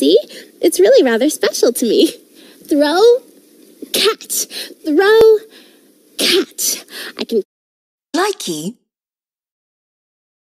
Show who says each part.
Speaker 1: see? It's really rather special to me. Throw, cat, throw, cat. I can... Likey